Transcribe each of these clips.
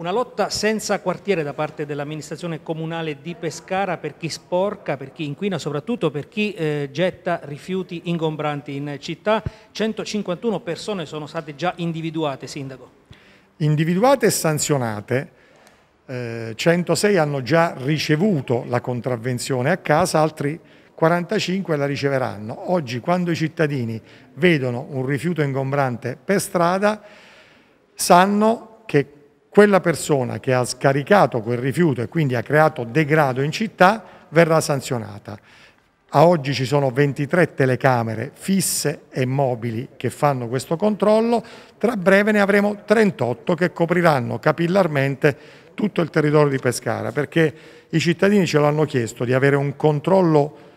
Una lotta senza quartiere da parte dell'amministrazione comunale di Pescara per chi sporca, per chi inquina, soprattutto per chi eh, getta rifiuti ingombranti in città. 151 persone sono state già individuate, Sindaco. Individuate e sanzionate. Eh, 106 hanno già ricevuto la contravvenzione a casa, altri 45 la riceveranno. Oggi quando i cittadini vedono un rifiuto ingombrante per strada sanno che quella persona che ha scaricato quel rifiuto e quindi ha creato degrado in città verrà sanzionata. A oggi ci sono 23 telecamere fisse e mobili che fanno questo controllo, tra breve ne avremo 38 che copriranno capillarmente tutto il territorio di Pescara, perché i cittadini ce l'hanno chiesto di avere un controllo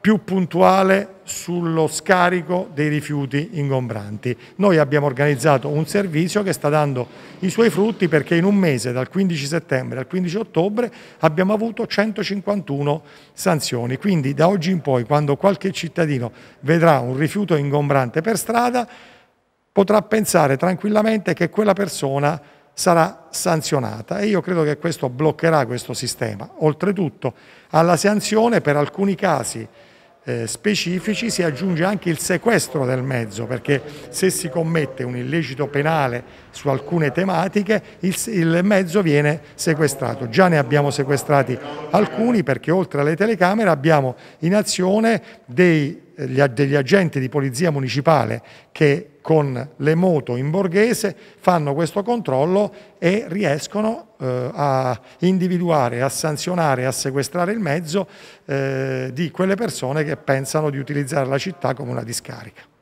più puntuale sullo scarico dei rifiuti ingombranti. Noi abbiamo organizzato un servizio che sta dando i suoi frutti perché in un mese, dal 15 settembre al 15 ottobre, abbiamo avuto 151 sanzioni. Quindi da oggi in poi, quando qualche cittadino vedrà un rifiuto ingombrante per strada, potrà pensare tranquillamente che quella persona sarà sanzionata e io credo che questo bloccherà questo sistema. Oltretutto alla sanzione per alcuni casi eh, specifici si aggiunge anche il sequestro del mezzo perché se si commette un illecito penale su alcune tematiche il, il mezzo viene sequestrato. Già ne abbiamo sequestrati alcuni perché oltre alle telecamere abbiamo in azione dei eh, degli agenti di polizia municipale che con le moto in borghese fanno questo controllo e riescono eh, a individuare, a sanzionare, a sequestrare il mezzo eh, di quelle persone che pensano di utilizzare la città come una discarica.